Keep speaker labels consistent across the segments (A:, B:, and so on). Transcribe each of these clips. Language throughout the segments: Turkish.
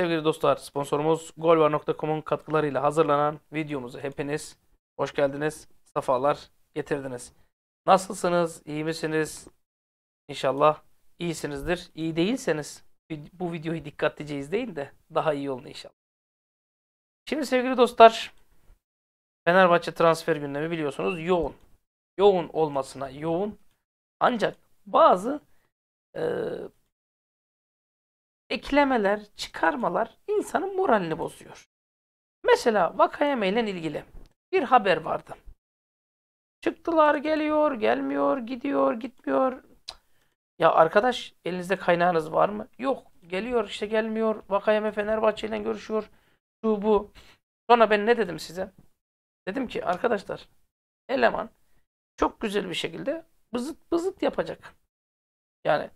A: sevgili dostlar sponsorumuz golvar.com'un katkılarıyla hazırlanan videomuzu hepiniz hoş geldiniz, sefalar getirdiniz. Nasılsınız, iyi misiniz? İnşallah iyisinizdir. İyi değilseniz bu videoyu dikkatlice izleyin de daha iyi olun inşallah. Şimdi sevgili dostlar Fenerbahçe transfer gündemi biliyorsunuz yoğun. Yoğun olmasına yoğun ancak bazı e, eklemeler, çıkarmalar insanın moralini bozuyor. Mesela Vakayeme ile ilgili bir haber vardı. Çıktılar geliyor, gelmiyor, gidiyor, gitmiyor. Ya arkadaş elinizde kaynağınız var mı? Yok. Geliyor işte gelmiyor. Vakayeme Fenerbahçe ile görüşüyor. Şu bu. Sonra ben ne dedim size? Dedim ki arkadaşlar eleman çok güzel bir şekilde bızıt bızıt yapacak. Yani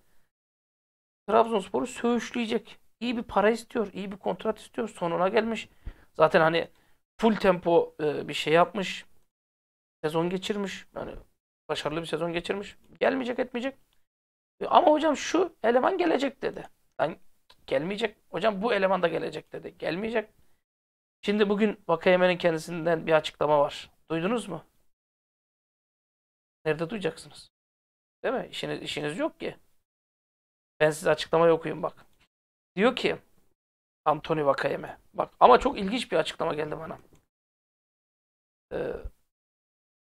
A: Trabzonspor'u söğüşleyecek. İyi bir para istiyor. iyi bir kontrat istiyor. Sonuna gelmiş. Zaten hani full tempo e, bir şey yapmış. Sezon geçirmiş. Yani başarılı bir sezon geçirmiş. Gelmeyecek etmeyecek. E, ama hocam şu eleman gelecek dedi. Yani gelmeyecek. Hocam bu eleman da gelecek dedi. Gelmeyecek. Şimdi bugün Vakayemen'in kendisinden bir açıklama var. Duydunuz mu? Nerede duyacaksınız? Değil mi? İşiniz, işiniz yok ki. Ben size açıklamayı okuyayım bak. Diyor ki Anthony Vakayeme. Bak ama çok ilginç bir açıklama geldi bana. Ee,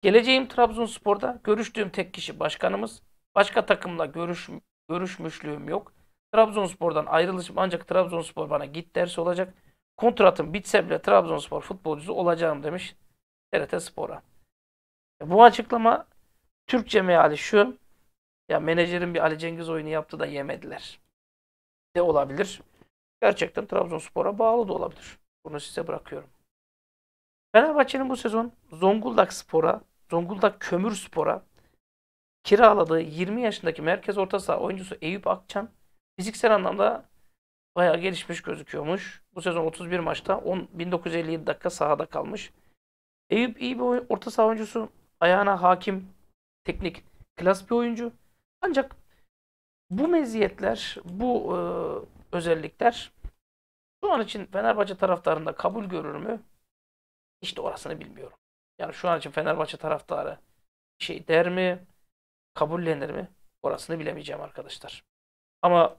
A: geleceğim Trabzonspor'da görüştüğüm tek kişi başkanımız. Başka takımla görüş, görüşmüşlüğüm yok. Trabzonspor'dan ayrılışım ancak Trabzonspor bana git dersi olacak. Kontratım bitse bile Trabzonspor futbolcusu olacağım demiş TRT Spor'a. Bu açıklama Türkçe meali şu. Ya menajerin bir Ali Cengiz oyunu yaptı da yemediler. De olabilir. Gerçekten Trabzonspor'a bağlı da olabilir. Bunu size bırakıyorum. Fenerbahçe'nin bu sezon Zonguldak Spor'a, Zonguldak Kömür Spor'a kiraladığı 20 yaşındaki merkez orta saha oyuncusu Eyüp Akçan fiziksel anlamda bayağı gelişmiş gözüküyormuş. Bu sezon 31 maçta 10, 1957 dakika sahada kalmış. Eyüp iyi bir orta saha oyuncusu. Ayağına hakim, teknik, klas bir oyuncu. Ancak bu meziyetler, bu e, özellikler şu an için Fenerbahçe taraftarında kabul görür mü? İşte orasını bilmiyorum. Yani şu an için Fenerbahçe taraftarı şey der mi? Kabullenir mi? Orasını bilemeyeceğim arkadaşlar. Ama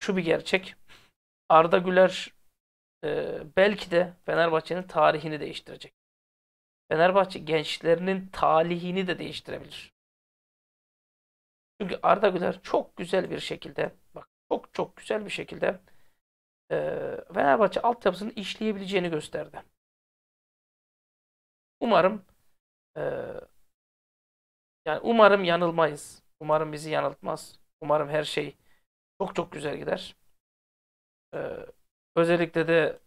A: şu bir gerçek. Arda Güler e, belki de Fenerbahçe'nin tarihini değiştirecek. Fenerbahçe gençlerinin talihini de değiştirebilir. Çünkü Arda Güler çok güzel bir şekilde bak çok çok güzel bir şekilde e, Fenerbahçe altyapısını işleyebileceğini gösterdi. Umarım e, yani umarım yanılmayız. Umarım bizi yanıltmaz. Umarım her şey çok çok güzel gider. E, özellikle de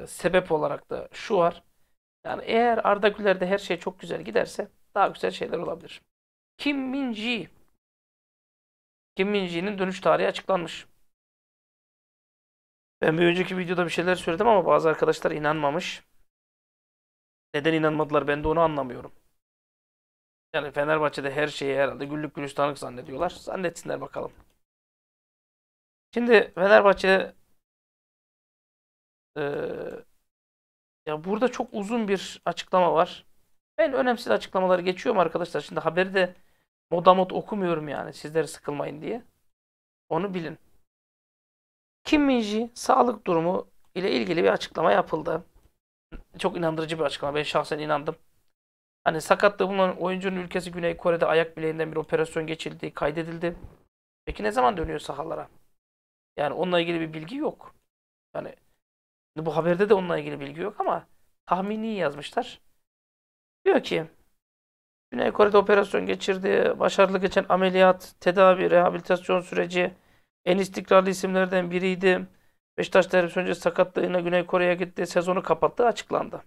A: e, sebep olarak da şu var. Yani eğer Arda Güler'de her şey çok güzel giderse daha güzel şeyler olabilir. Kim Minji kim Minji'nin dönüş tarihi açıklanmış. Ben bir önceki videoda bir şeyler söyledim ama bazı arkadaşlar inanmamış. Neden inanmadılar ben de onu anlamıyorum. Yani Fenerbahçe'de her şeyi herhalde güllük gülistanlık zannediyorlar. Zannetsinler bakalım. Şimdi Fenerbahçe e, ya burada çok uzun bir açıklama var. Ben önemsiz açıklamaları geçiyorum arkadaşlar. Şimdi haberi de Modamot okumuyorum yani sizleri sıkılmayın diye. Onu bilin. Kim Minji sağlık durumu ile ilgili bir açıklama yapıldı. Çok inandırıcı bir açıklama. Ben şahsen inandım. Hani sakatlığı bulunan oyuncunun ülkesi Güney Kore'de ayak bileğinden bir operasyon geçildiği kaydedildi. Peki ne zaman dönüyor sahalara? Yani onunla ilgili bir bilgi yok. Yani bu haberde de onunla ilgili bilgi yok ama tahmini yazmışlar. Diyor ki Güney Kore'de operasyon geçirdi, başarılı geçen ameliyat, tedavi, rehabilitasyon süreci en istikrarlı isimlerden biriydi. Beşiktaş derbisi önce sakatlığına Güney Kore'ye gitti, sezonu kapattı, açıklandı.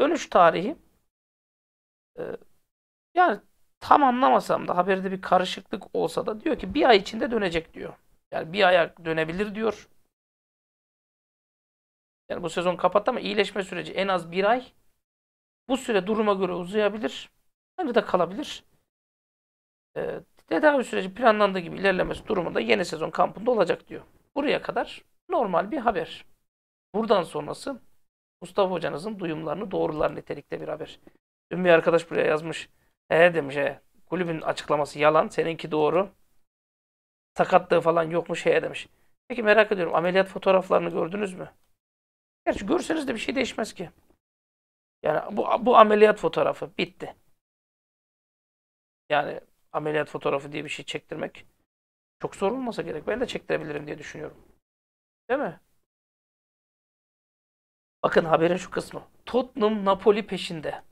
A: Dönüş tarihi e, yani tam anlamasam da haberde bir karışıklık olsa da diyor ki bir ay içinde dönecek diyor. Yani bir aya dönebilir diyor. Yani bu sezon kapattı ama iyileşme süreci en az bir ay. Bu süre duruma göre uzayabilir da kalabilir. E, tedavi süreci planlandığı gibi ilerlemesi durumunda yeni sezon kampında olacak diyor. Buraya kadar normal bir haber. Buradan sonrası Mustafa hocanızın duyumlarını doğrular nitelikte bir haber. Dün bir arkadaş buraya yazmış. e demiş he, kulübün açıklaması yalan, seninki doğru. Sakatlığı falan yokmuş he demiş. Peki merak ediyorum ameliyat fotoğraflarını gördünüz mü? Gerçi görseniz de bir şey değişmez ki. Yani bu, bu ameliyat fotoğrafı bitti. Yani ameliyat fotoğrafı diye bir şey çektirmek çok zor olmasa gerek. Ben de çektirebilirim diye düşünüyorum. Değil mi? Bakın haberin şu kısmı. Tottenham Napoli peşinde.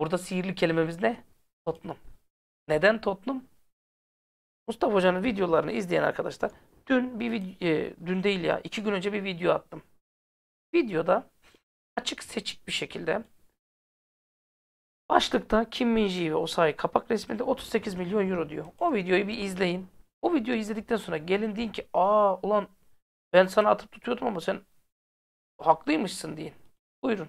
A: Burada sihirli kelimemiz ne? Tottenham. Neden Tottenham? Mustafa Hoca'nın videolarını izleyen arkadaşlar dün bir video, e, dün değil ya iki gün önce bir video attım. Videoda açık seçik bir şekilde Başlıkta Kim min ve Osayi kapak resminde 38 milyon euro diyor. O videoyu bir izleyin. O videoyu izledikten sonra gelin deyin ki aa ulan ben sana atıp tutuyordum ama sen haklıymışsın deyin. Buyurun.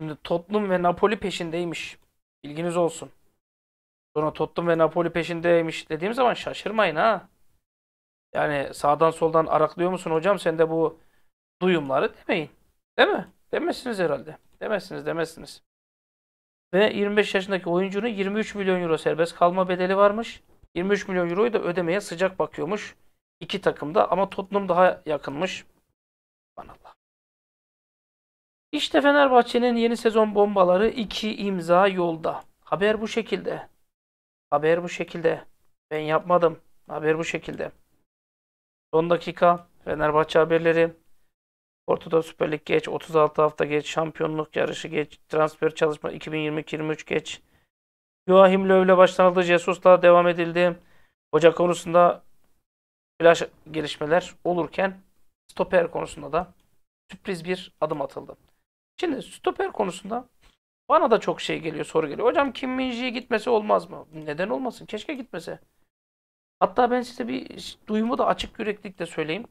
A: Şimdi Tottenham ve Napoli peşindeymiş. Bilginiz olsun. Sonra Tottenham ve Napoli peşindeymiş dediğim zaman şaşırmayın ha. Yani sağdan soldan araklıyor musun hocam sen de bu duyumları demeyin. Değil mi? Demezsiniz herhalde. Demezsiniz demezsiniz. Ve 25 yaşındaki oyuncunun 23 milyon euro serbest kalma bedeli varmış. 23 milyon euroyu da ödemeye sıcak bakıyormuş. iki takımda ama Tottenham daha yakınmış. Aman Allah. İşte Fenerbahçe'nin yeni sezon bombaları iki imza yolda. Haber bu şekilde. Haber bu şekilde. Ben yapmadım. Haber bu şekilde. 10 dakika Fenerbahçe haberleri. Ortada Süper Lig geç, 36 hafta geç, şampiyonluk yarışı geç, transfer çalışma 2020-2023 geç. Joachim Löw'le başlanıldı, Jesus'la devam edildi. Hoca konusunda flash gelişmeler olurken stoper konusunda da sürpriz bir adım atıldı. Şimdi stoper konusunda bana da çok şey geliyor, soru geliyor. Hocam Kim Minji'ye gitmesi olmaz mı? Neden olmasın? Keşke gitmese. Hatta ben size bir duyumu da açık yüreklikle söyleyeyim.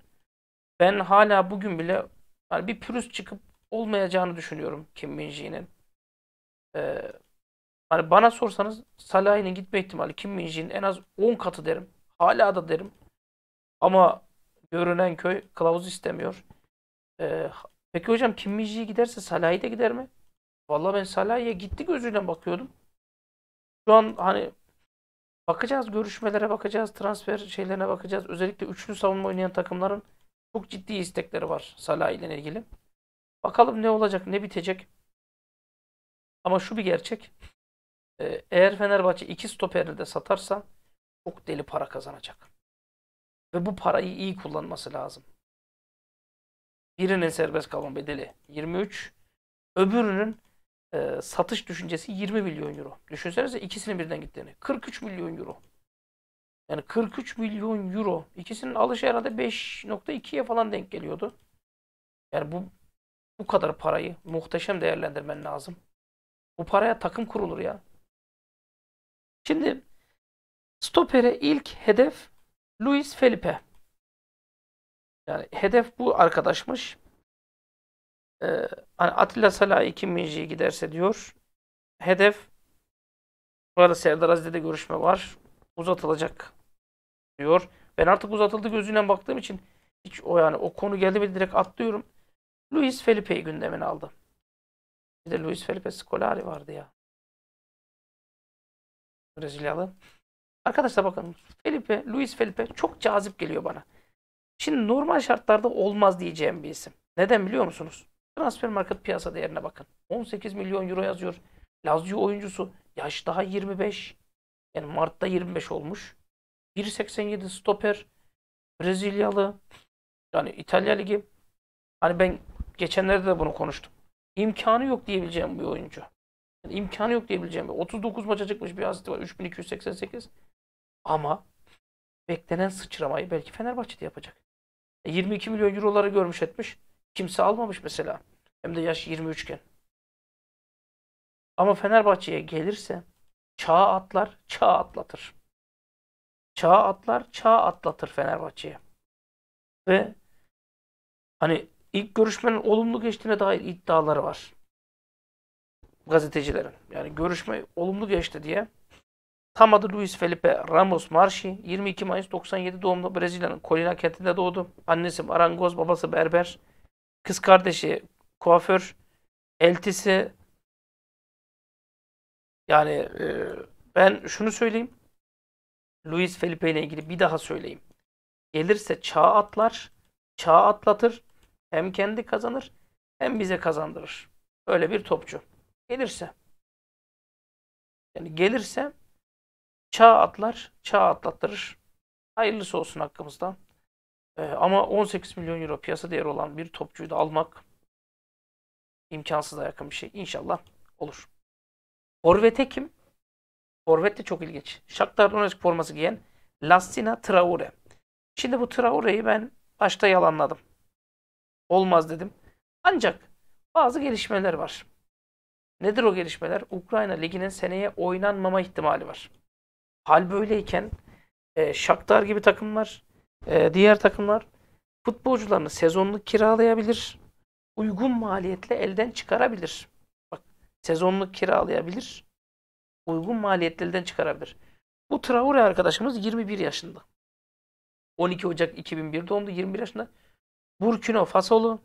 A: Ben hala bugün bile yani bir pürüz çıkıp olmayacağını düşünüyorum Kim Minji'nin. Ee, hani bana sorsanız Salah'ın gitme ihtimali Kim Minji'nin en az 10 katı derim. Hala da derim. Ama görünen köy kılavuz istemiyor. Ee, peki hocam Kim Minji giderse Salah'ı da gider mi? Vallahi ben Salah'a gitti gözüyle bakıyordum. Şu an hani bakacağız görüşmelere bakacağız transfer şeylerine bakacağız. Özellikle üçlü savunma oynayan takımların çok ciddi istekleri var Salah ile ilgili. Bakalım ne olacak, ne bitecek. Ama şu bir gerçek. Ee, eğer Fenerbahçe iki stoperini de satarsa çok deli para kazanacak. Ve bu parayı iyi kullanması lazım. Birinin serbest kalma bedeli 23, öbürünün e, satış düşüncesi 20 milyon euro. Düşünsenize ikisinin birden gittiğini. 43 milyon euro. Yani 43 milyon euro. İkisinin alışı herhalde 5.2'ye falan denk geliyordu. Yani bu bu kadar parayı muhteşem değerlendirmen lazım. Bu paraya takım kurulur ya. Şimdi stopere ilk hedef Luis Felipe. Yani hedef bu arkadaşmış. Ee, hani Atilla Salah 2 Minji'ye giderse diyor. Hedef bu arada Serdar Aziz'de de görüşme var. Uzatılacak diyor. Ben artık uzatıldı gözüyle baktığım için hiç o yani o konu geldi ve direkt atlıyorum. Luis Felipe'yi gündemine aldı. Bir de Luis Felipe Scolari vardı ya. Brezilyalı. Arkadaşlar bakın Felipe, Luis Felipe çok cazip geliyor bana. Şimdi normal şartlarda olmaz diyeceğim bir isim. Neden biliyor musunuz? Transfer market piyasa değerine bakın. 18 milyon euro yazıyor. Lazio oyuncusu. Yaş daha 25. Yani Mart'ta 25 olmuş. 1.87 stoper Brezilyalı yani İtalya Ligi hani ben geçenlerde de bunu konuştum. İmkanı yok diyebileceğim bir oyuncu. Yani imkanı yok diyebileceğim. 39 maça çıkmış bir asist var. 3288. Ama beklenen sıçramayı belki Fenerbahçe'de yapacak. 22 e, milyon euroları görmüş etmiş. Kimse almamış mesela. Hem de yaş 23 iken. Ama Fenerbahçe'ye gelirse çağ atlar, çağ atlatır çağa atlar, çağa atlatır Fenerbahçe'ye. Ve hani ilk görüşmenin olumlu geçtiğine dair iddiaları var. Gazetecilerin. Yani görüşme olumlu geçti diye. Tam adı Luis Felipe Ramos Marchi. 22 Mayıs 97 doğumlu Brezilya'nın Colina kentinde doğdu. Annesi marangoz, babası berber. Kız kardeşi kuaför. Eltisi yani e, ben şunu söyleyeyim. Luis Felipe ile ilgili bir daha söyleyeyim. Gelirse çağ atlar, çağ atlatır, hem kendi kazanır hem bize kazandırır. Öyle bir topçu. Gelirse. Yani gelirse çağ atlar, çağ atlattırır. Hayırlısı olsun hakkımızda. Ee, ama 18 milyon euro piyasa değeri olan bir topçuyu da almak imkansıza yakın bir şey. İnşallah olur. Forvet'e kim? Forvet de çok ilginç. Shakhtar Donetsk forması giyen Lastina Traore. Şimdi bu Traore'yi ben başta yalanladım. Olmaz dedim. Ancak bazı gelişmeler var. Nedir o gelişmeler? Ukrayna liginin seneye oynanmama ihtimali var. Hal böyleyken e, Shakhtar gibi takımlar, e, diğer takımlar futbolcularını sezonluk kiralayabilir. Uygun maliyetle elden çıkarabilir. Bak sezonluk kiralayabilir uygun maliyetlerden çıkarabilir. Bu Traore arkadaşımız 21 yaşında. 12 Ocak 2001 doğumlu 21 yaşında. Burkino Fasolu.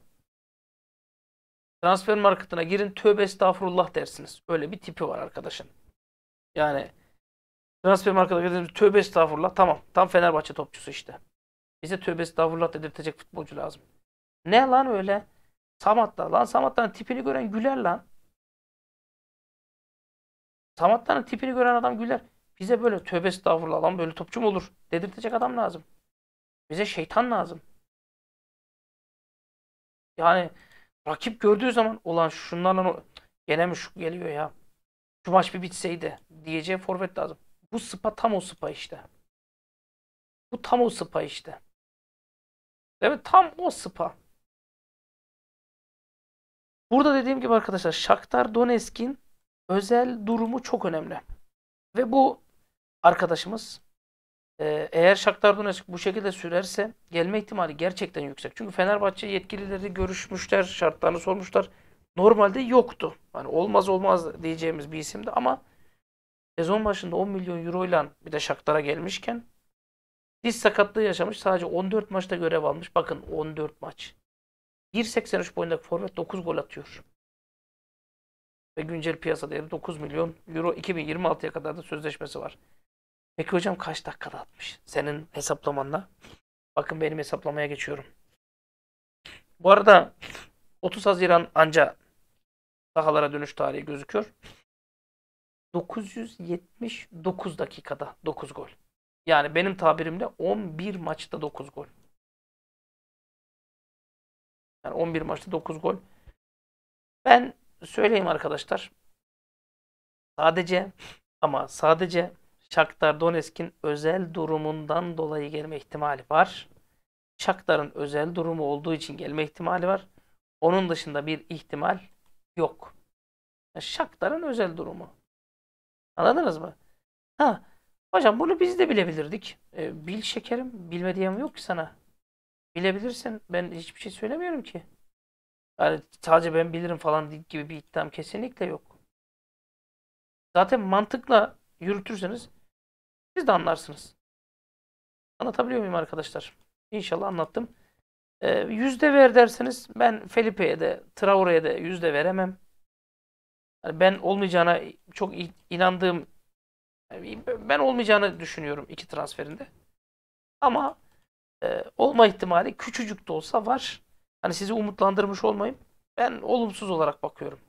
A: Transfer marketine girin tövbe estağfurullah dersiniz. Öyle bir tipi var arkadaşın. Yani transfer marketine girin tövbe estağfurullah tamam. Tam Fenerbahçe topçusu işte. Bize tövbe estağfurullah dedirtecek futbolcu lazım. Ne lan öyle? Samat lan Samat'tan tipini gören güler lan. Samatların tipini gören adam güler. Bize böyle tövbe estağfurullah lan böyle topçum olur dedirtecek adam lazım. Bize şeytan lazım. Yani rakip gördüğü zaman olan şunlarla o... gene mi şu geliyor ya. Şu maç bir bitseydi diyeceği forvet lazım. Bu sıpa tam o sıpa işte. Bu tam o sıpa işte. Evet tam o sıpa. Burada dediğim gibi arkadaşlar Shakhtar Donetsk'in özel durumu çok önemli. Ve bu arkadaşımız e, eğer Shakhtar Donetsk bu şekilde sürerse gelme ihtimali gerçekten yüksek. Çünkü Fenerbahçe yetkilileri görüşmüşler, şartlarını sormuşlar. Normalde yoktu. Hani olmaz olmaz diyeceğimiz bir isimdi ama sezon başında 10 milyon euro ile bir de Shakhtar'a gelmişken diz sakatlığı yaşamış. Sadece 14 maçta görev almış. Bakın 14 maç. 1.83 boyundaki forvet 9 gol atıyor ve güncel piyasa değeri 9 milyon euro 2026'ya kadar da sözleşmesi var. Peki hocam kaç dakikada atmış? Senin hesaplamanla. Bakın benim hesaplamaya geçiyorum. Bu arada 30 Haziran anca sahalara dönüş tarihi gözüküyor. 979 dakikada 9 gol. Yani benim tabirimle 11 maçta 9 gol. Yani 11 maçta 9 gol. Ben söyleyeyim arkadaşlar. Sadece ama sadece Shakhtar Donetsk'in özel durumundan dolayı gelme ihtimali var. Shakhtar'ın özel durumu olduğu için gelme ihtimali var. Onun dışında bir ihtimal yok. Yani Shakhtar'ın özel durumu. Anladınız mı? Ha, hocam bunu biz de bilebilirdik. E, bil şekerim, bilme diyem yok ki sana. Bilebilirsin. Ben hiçbir şey söylemiyorum ki. Yani sadece ben bilirim falan gibi bir iddiam kesinlikle yok. Zaten mantıkla yürütürseniz siz de anlarsınız. Anlatabiliyor muyum arkadaşlar? İnşallah anlattım. E, yüzde ver derseniz ben Felipe'ye de Traore'ye de yüzde veremem. Yani ben olmayacağına çok inandığım ben olmayacağını düşünüyorum iki transferinde. Ama e, olma ihtimali küçücük de olsa var. Hani sizi umutlandırmış olmayayım. Ben olumsuz olarak bakıyorum.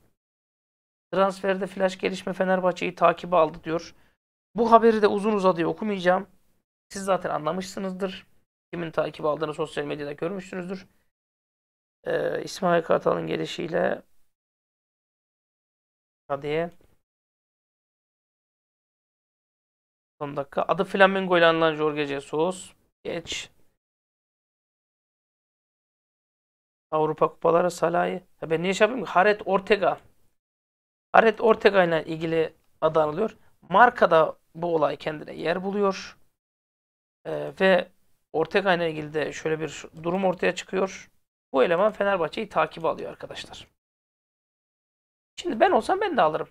A: Transferde flash gelişme Fenerbahçe'yi takibe aldı diyor. Bu haberi de uzun uzadıya okumayacağım. Siz zaten anlamışsınızdır. Kimin takip aldığını sosyal medyada görmüşsünüzdür. Ee, İsmail Kartal'ın gelişiyle Kadiye son dakika. Adı Flamengo ile anılan Jorge Jesus. Geç. Avrupa Kupaları Salah'ı. Ya ben ne şey yapayım ki? Haret Ortega. Haret Ortega ile ilgili adanılıyor. anılıyor. Marka'da bu olay kendine yer buluyor. Ee, ve Ortega ile ilgili de şöyle bir durum ortaya çıkıyor. Bu eleman Fenerbahçe'yi takip alıyor arkadaşlar. Şimdi ben olsam ben de alırım.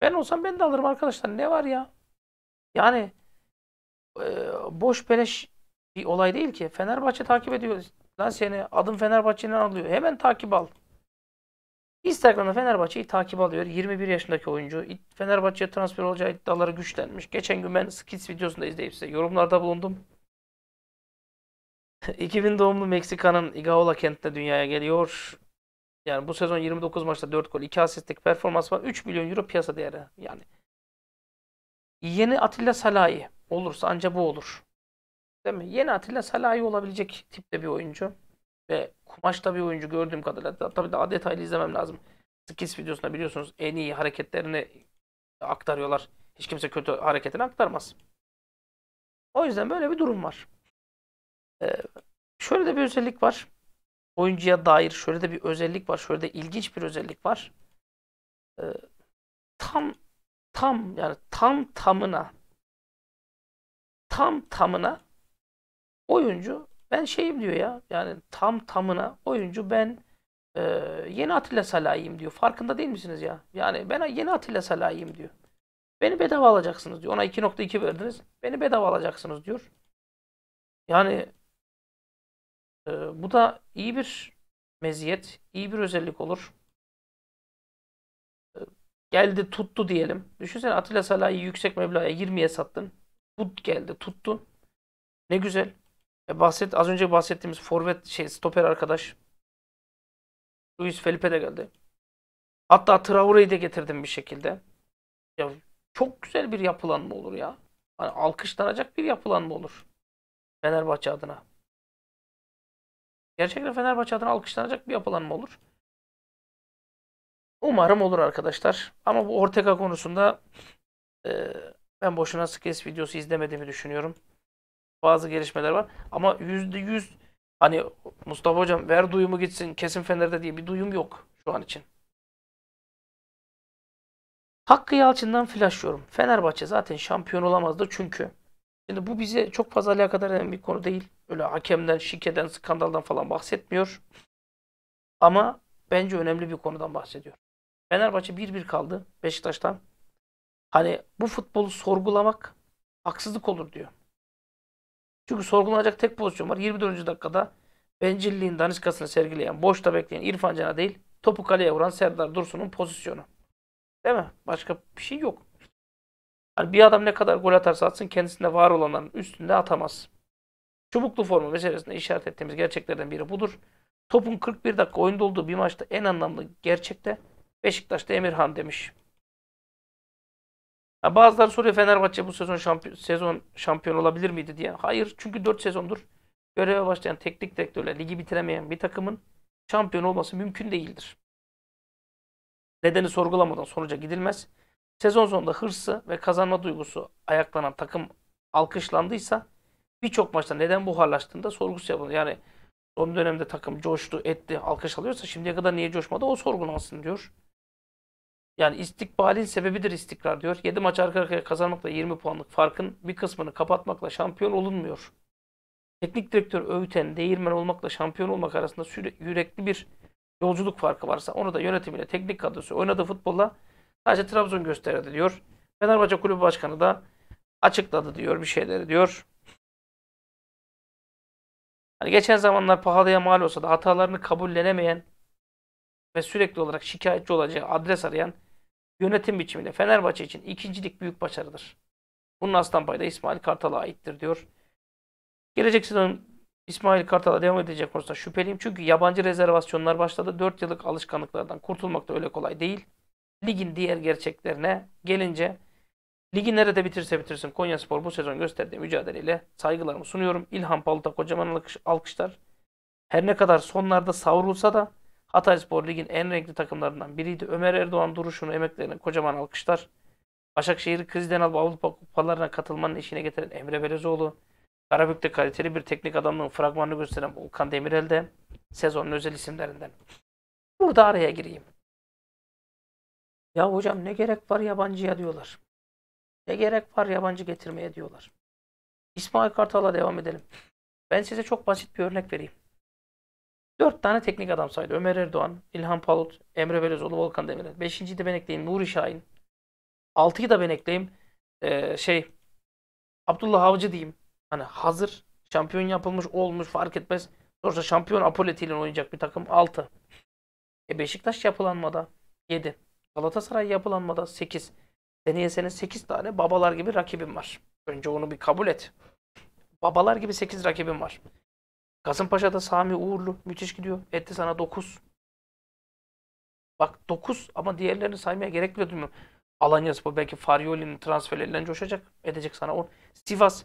A: Ben olsam ben de alırım arkadaşlar. Ne var ya? Yani e, boş beleş bir olay değil ki. Fenerbahçe takip ediyor. Lan seni adım Fenerbahçe'nin alıyor. Hemen takip al. Instagram'da Fenerbahçe'yi takip alıyor. 21 yaşındaki oyuncu. Fenerbahçe'ye transfer olacağı iddiaları güçlenmiş. Geçen gün ben Skits videosunda izleyip size yorumlarda bulundum. 2000 doğumlu Meksika'nın Igaola kentte dünyaya geliyor. Yani bu sezon 29 maçta 4 gol, 2 asistlik performans var. 3 milyon euro piyasa değeri. Yani yeni Atilla Salahi olursa ancak bu olur. Değil mi? Yeni Atilla Salahi olabilecek tipte bir oyuncu. Ve kumaşta bir oyuncu gördüğüm kadarıyla. Tabii daha detaylı izlemem lazım. Skis videosunda biliyorsunuz en iyi hareketlerini aktarıyorlar. Hiç kimse kötü hareketini aktarmaz. O yüzden böyle bir durum var. Ee, şöyle de bir özellik var. Oyuncuya dair şöyle de bir özellik var. Şöyle de ilginç bir özellik var. Ee, tam tam yani tam tamına tam tamına Oyuncu ben şeyim diyor ya yani tam tamına oyuncu ben e, yeni Atilla Salah'yım diyor. Farkında değil misiniz ya? Yani ben yeni Atilla Salah'yım diyor. Beni bedava alacaksınız diyor. Ona 2.2 verdiniz. Beni bedava alacaksınız diyor. Yani e, bu da iyi bir meziyet, iyi bir özellik olur. E, geldi tuttu diyelim. Düşünsene Atilla Salah'ı yüksek meblağa 20'ye sattın. Bu geldi tuttu. Ne güzel. E bahset, az önce bahsettiğimiz forvet şey stoper arkadaş. Luis Felipe de geldi. Hatta Traore'yi de getirdim bir şekilde. Ya çok güzel bir yapılanma olur ya. Hani alkışlanacak bir yapılanma olur. Fenerbahçe adına. Gerçekten Fenerbahçe adına alkışlanacak bir yapılanma olur. Umarım olur arkadaşlar. Ama bu Ortega konusunda e, ben boşuna skes videosu izlemediğimi düşünüyorum bazı gelişmeler var. Ama yüzde yüz hani Mustafa Hocam ver duyumu gitsin kesin Fener'de diye bir duyum yok şu an için. Hakkı Yalçın'dan flash Fenerbahçe zaten şampiyon olamazdı çünkü. Şimdi bu bize çok fazla alakadar eden bir konu değil. Öyle hakemden, şikeden, skandaldan falan bahsetmiyor. Ama bence önemli bir konudan bahsediyor. Fenerbahçe 1-1 kaldı Beşiktaş'tan. Hani bu futbolu sorgulamak haksızlık olur diyor. Çünkü sorgulanacak tek pozisyon var. 24. dakikada bencilliğin danışkasını sergileyen, boşta bekleyen İrfan Can'a değil, topu kaleye vuran Serdar Dursun'un pozisyonu. Değil mi? Başka bir şey yok. Yani bir adam ne kadar gol atarsa atsın kendisinde var olanların üstünde atamaz. Çubuklu forma meselesinde işaret ettiğimiz gerçeklerden biri budur. Topun 41 dakika oyunda olduğu bir maçta en anlamlı gerçekte Beşiktaş'ta Emirhan demiş. Ha, bazıları soruyor Fenerbahçe bu sezon şampiyon, sezon şampiyon olabilir miydi diye. Hayır çünkü 4 sezondur göreve başlayan teknik direktörle ligi bitiremeyen bir takımın şampiyon olması mümkün değildir. Nedeni sorgulamadan sonuca gidilmez. Sezon sonunda hırsı ve kazanma duygusu ayaklanan takım alkışlandıysa birçok maçta neden buharlaştığında sorgusu yapılır. Yani son dönemde takım coştu, etti, alkış alıyorsa şimdiye kadar niye coşmadı o sorgulansın diyor. Yani istikbalin sebebidir istikrar diyor. 7 maç arka arkaya kazanmakla 20 puanlık farkın bir kısmını kapatmakla şampiyon olunmuyor. Teknik direktör öğüten, değirmen olmakla şampiyon olmak arasında sürekli bir yolculuk farkı varsa onu da yönetimiyle, teknik kadrosu, oynadığı futbolla sadece Trabzon gösterdi diyor. Fenerbahçe Kulübü Başkanı da açıkladı diyor bir şeyleri diyor. Hani geçen zamanlar pahalıya mal olsa da hatalarını kabullenemeyen ve sürekli olarak şikayetçi olacağı adres arayan yönetim biçiminde Fenerbahçe için ikincilik büyük başarıdır. Bunun aslan payda İsmail Kartal'a aittir diyor. Gelecek sezon İsmail Kartal'a devam edecek konusunda şüpheliyim. Çünkü yabancı rezervasyonlar başladı. 4 yıllık alışkanlıklardan kurtulmak da öyle kolay değil. Ligin diğer gerçeklerine gelince ligi nerede bitirse bitirsin Konyaspor bu sezon gösterdiği mücadeleyle saygılarımı sunuyorum. İlhan Paluta kocaman alkışlar. Her ne kadar sonlarda savrulsa da Hatayspor ligin en renkli takımlarından biriydi. Ömer Erdoğan duruşunu, emeklerine kocaman alkışlar. Başakşehir'i krizden alıp Avrupa kupalarına katılmanın işine getiren Emre Belezoğlu, Karabük'te kaliteli bir teknik adamlığın fragmanını gösteren Volkan Demirel de sezonun özel isimlerinden. Burada araya gireyim. Ya hocam ne gerek var yabancıya diyorlar. Ne gerek var yabancı getirmeye diyorlar. İsmail Kartal'a devam edelim. Ben size çok basit bir örnek vereyim. Dört tane teknik adam saydı. Ömer Erdoğan, İlhan Palut, Emre Belözoğlu, Volkan Demirel. Beşinciyi de ben ekleyeyim. Nuri Şahin. Altıyı da ben ekleyeyim. Ee, şey Abdullah Avcı diyeyim. Hani hazır şampiyon yapılmış olmuş fark etmez. Sonuçta şampiyon Apoleti ile oynayacak bir takım altı. E Beşiktaş yapılanmada yedi. Galatasaray yapılanmada 8. Seneye senin sekiz tane babalar gibi rakibim var. Önce onu bir kabul et. Babalar gibi sekiz rakibim var. Kasımpaşa'da Sami Uğurlu müthiş gidiyor. Etti sana 9. Bak 9 ama diğerlerini saymaya gerek bile duymuyorum. Alanya Spor belki Faryoli'nin transferlerinden coşacak. Edecek sana 10. Sivas.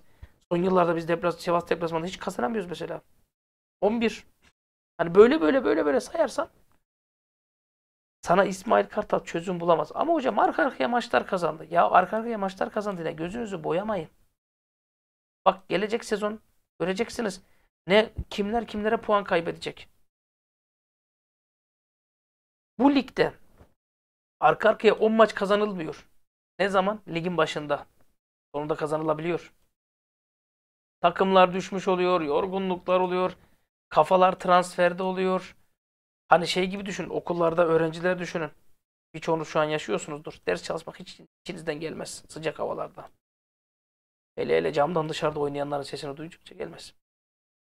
A: Son yıllarda biz deplas, Sivas deplasmanında hiç kazanamıyoruz mesela. 11. Hani böyle böyle böyle böyle sayarsan sana İsmail Kartal çözüm bulamaz. Ama hocam arka arkaya maçlar kazandı. Ya arka arkaya maçlar kazandı. Ya gözünüzü boyamayın. Bak gelecek sezon göreceksiniz. Ne kimler kimlere puan kaybedecek? Bu ligde arka arkaya 10 maç kazanılmıyor. Ne zaman? Ligin başında. Sonunda kazanılabiliyor. Takımlar düşmüş oluyor, yorgunluklar oluyor, kafalar transferde oluyor. Hani şey gibi düşünün, okullarda öğrenciler düşünün. Birçoğunuz şu an yaşıyorsunuzdur. Ders çalışmak hiç içinizden gelmez sıcak havalarda. Hele hele camdan dışarıda oynayanların sesini duydukça gelmez.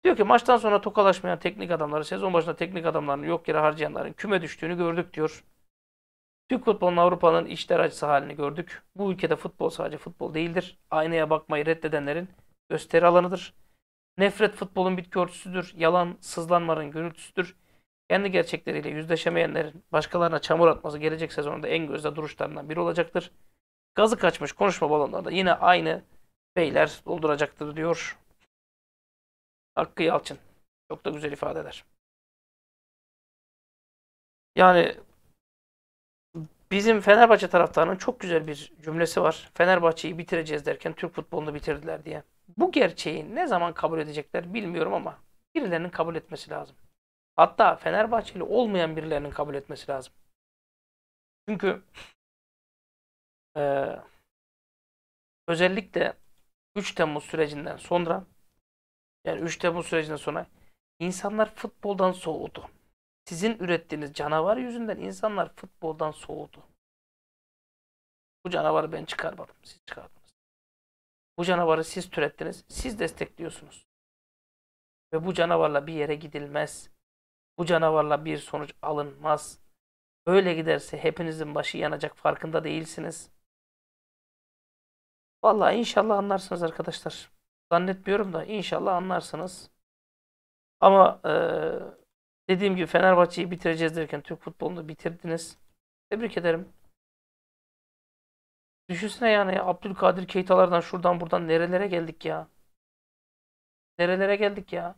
A: Diyor ki maçtan sonra tokalaşmayan teknik adamları, sezon başında teknik adamların yok yere harcayanların küme düştüğünü gördük diyor. Türk futbolunun Avrupa'nın işler acısı halini gördük. Bu ülkede futbol sadece futbol değildir. Aynaya bakmayı reddedenlerin gösteri alanıdır. Nefret futbolun bitki örtüsüdür. Yalan, sızlanmanın gürültüsüdür. Kendi gerçekleriyle yüzleşemeyenlerin başkalarına çamur atması gelecek sezonunda en gözde duruşlarından biri olacaktır. Gazı kaçmış konuşma balonlarında yine aynı beyler dolduracaktır diyor. Hakkı Yalçın. Çok da güzel ifade eder. Yani bizim Fenerbahçe taraftarının çok güzel bir cümlesi var. Fenerbahçe'yi bitireceğiz derken Türk futbolunu bitirdiler diye. Bu gerçeği ne zaman kabul edecekler bilmiyorum ama birilerinin kabul etmesi lazım. Hatta Fenerbahçeli olmayan birilerinin kabul etmesi lazım. Çünkü e, özellikle 3 Temmuz sürecinden sonra yani 3 Temmuz sürecinden sonra insanlar futboldan soğudu. Sizin ürettiğiniz canavar yüzünden insanlar futboldan soğudu. Bu canavarı ben çıkarmadım. Siz çıkardınız. Bu canavarı siz türettiniz. Siz destekliyorsunuz. Ve bu canavarla bir yere gidilmez. Bu canavarla bir sonuç alınmaz. Böyle giderse hepinizin başı yanacak farkında değilsiniz. Vallahi inşallah anlarsınız arkadaşlar. Zannetmiyorum da inşallah anlarsınız. Ama e, dediğim gibi Fenerbahçe'yi bitireceğiz derken Türk futbolunu bitirdiniz. Tebrik ederim. Düşünsene yani Abdülkadir Keitalardan şuradan buradan nerelere geldik ya. Nerelere geldik ya.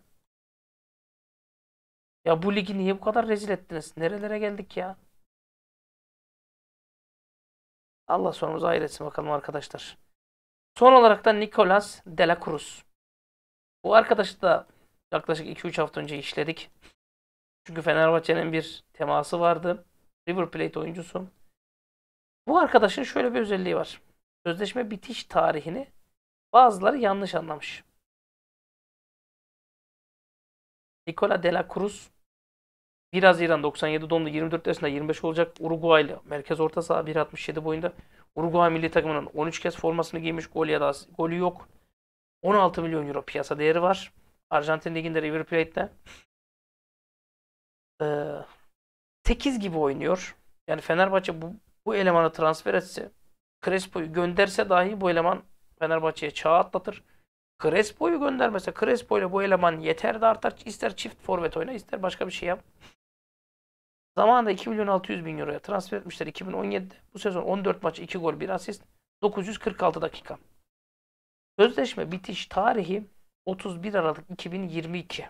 A: Ya bu ligi niye bu kadar rezil ettiniz? Nerelere geldik ya? Allah sonumuzu hayretsin bakalım arkadaşlar. Son olarak da Nicolas de la Cruz. Bu arkadaşı da yaklaşık 2-3 hafta önce işledik. Çünkü Fenerbahçe'nin bir teması vardı. River Plate oyuncusu. Bu arkadaşın şöyle bir özelliği var. Sözleşme bitiş tarihini bazıları yanlış anlamış. Nicola de la Cruz 1 Haziran 97 doğumlu 24 yaşında 25 olacak Uruguaylı merkez orta saha 1.67 boyunda Uruguay milli takımının 13 kez formasını giymiş. Gol ya da golü yok. 16 milyon euro piyasa değeri var. Arjantin liginde River Plate'de. Ee, 8 gibi oynuyor. Yani Fenerbahçe bu, bu elemanı transfer etse Crespo'yu gönderse dahi bu eleman Fenerbahçe'ye çağ atlatır. Crespo'yu göndermese Crespo ile bu eleman yeter de artar. İster çift forvet oyna ister başka bir şey yap. Zamanında 2 milyon 600 bin euroya transfer etmişler 2017'de. Bu sezon 14 maç 2 gol 1 asist 946 dakika. Sözleşme bitiş tarihi 31 Aralık 2022.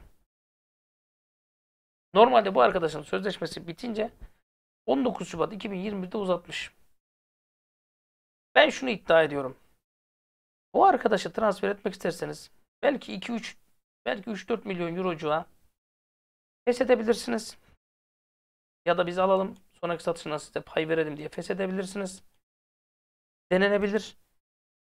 A: Normalde bu arkadaşın sözleşmesi bitince 19 Şubat 2021'de uzatmış. Ben şunu iddia ediyorum. Bu arkadaşı transfer etmek isterseniz belki 2-3 belki 3-4 milyon eurocuğa pes edebilirsiniz ya da biz alalım sonraki satışına size pay verelim diye feshedebilirsiniz. Denenebilir.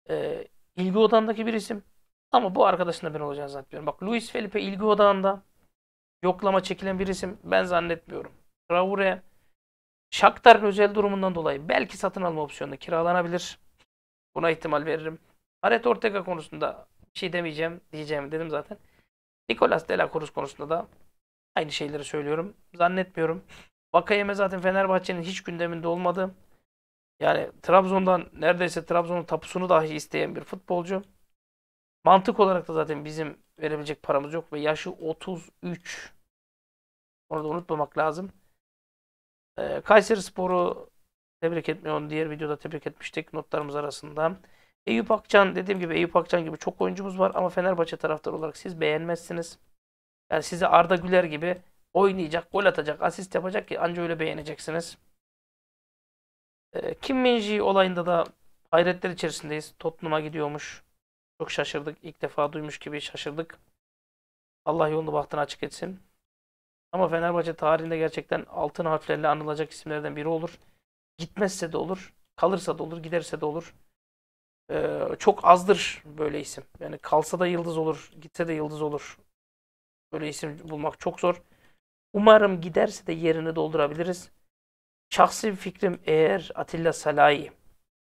A: Ee, ilgi odağındaki bir isim. Ama bu arkadaşın da ben olacağını zannetmiyorum. Bak Luis Felipe ilgi odağında yoklama çekilen bir isim ben zannetmiyorum. Traore Shakhtar'ın özel durumundan dolayı belki satın alma opsiyonu, kiralanabilir. Buna ihtimal veririm. Aret Ortega konusunda bir şey demeyeceğim. Diyeceğimi dedim zaten. Nicolas de konusunda da aynı şeyleri söylüyorum. Zannetmiyorum. Vakayeme zaten Fenerbahçe'nin hiç gündeminde olmadı. Yani Trabzon'dan neredeyse Trabzon'un tapusunu dahi isteyen bir futbolcu. Mantık olarak da zaten bizim verebilecek paramız yok ve yaşı 33. Onu da unutmamak lazım. Ee, Kayseri Sporu tebrik etmiyorum. Diğer videoda tebrik etmiştik notlarımız arasında. Eyüp Akçan dediğim gibi Eyüp Akçan gibi çok oyuncumuz var ama Fenerbahçe taraftarı olarak siz beğenmezsiniz. Yani size Arda Güler gibi oynayacak, gol atacak, asist yapacak ki anca öyle beğeneceksiniz. E, Kim Minji olayında da hayretler içerisindeyiz. Tottenham'a gidiyormuş. Çok şaşırdık. İlk defa duymuş gibi şaşırdık. Allah yolunu bahtını açık etsin. Ama Fenerbahçe tarihinde gerçekten altın harflerle anılacak isimlerden biri olur. Gitmezse de olur. Kalırsa da olur. Giderse de olur. Ee, çok azdır böyle isim. Yani kalsa da yıldız olur. Gitse de yıldız olur. Böyle isim bulmak çok zor. Umarım giderse de yerini doldurabiliriz. Şahsi fikrim eğer Atilla Salahi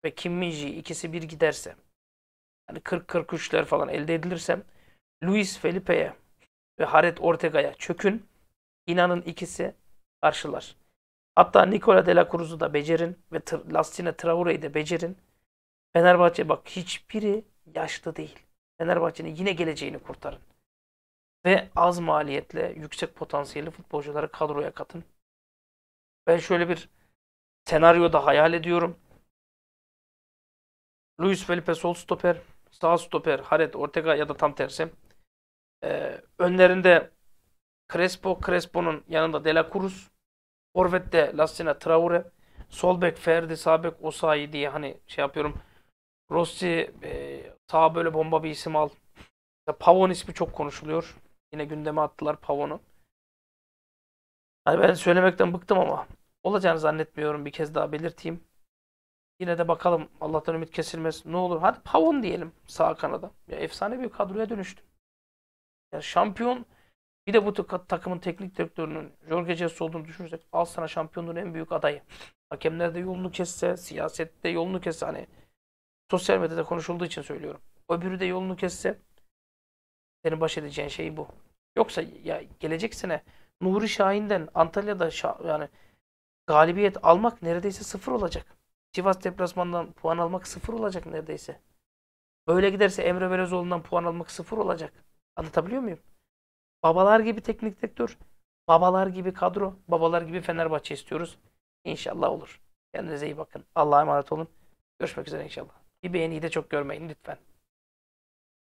A: ve Kim Minji ikisi bir giderse yani 40-43'ler falan elde edilirse Luis Felipe'ye ve Haret Ortega'ya çökün. İnanın ikisi karşılar. Hatta Nikola de la Cruz'u da becerin ve Lastine Traore'yi de becerin. Fenerbahçe bak hiçbiri yaşlı değil. Fenerbahçe'nin yine geleceğini kurtarın ve az maliyetle yüksek potansiyeli futbolcuları kadroya katın. Ben şöyle bir senaryoda hayal ediyorum. Luis Felipe sol stoper, sağ stoper Haret Ortega ya da tam tersi. Ee, önlerinde Crespo, Crespo'nun yanında De La Cruz. Forvet'te Lassina Traore. Sol bek Ferdi, sağ bek Osayi diye hani şey yapıyorum. Rossi e, sağ böyle bomba bir isim al. Pavon ismi çok konuşuluyor. Yine gündeme attılar Pavon'u. Yani ben söylemekten bıktım ama olacağını zannetmiyorum bir kez daha belirteyim. Yine de bakalım Allah'tan ümit kesilmez. Ne olur hadi Pavon diyelim sağ kanada. Ya efsane bir kadroya dönüştü. Ya şampiyon bir de bu takımın teknik direktörünün Jorge Jesus olduğunu düşünürsek al sana şampiyonluğun en büyük adayı. Hakemler de yolunu kesse, siyasette yolunu kesse hani sosyal medyada konuşulduğu için söylüyorum. Öbürü de yolunu kesse senin baş edeceğin şey bu. Yoksa ya gelecek sene Nuri Şahin'den Antalya'da şa yani galibiyet almak neredeyse sıfır olacak. Sivas deplasmandan puan almak sıfır olacak neredeyse. Böyle giderse Emre Belözoğlu'ndan puan almak sıfır olacak. Anlatabiliyor muyum? Babalar gibi teknik direktör, babalar gibi kadro, babalar gibi Fenerbahçe istiyoruz. İnşallah olur. Kendinize iyi bakın. Allah'a emanet olun. Görüşmek üzere inşallah. Bir beğeniyi de çok görmeyin lütfen.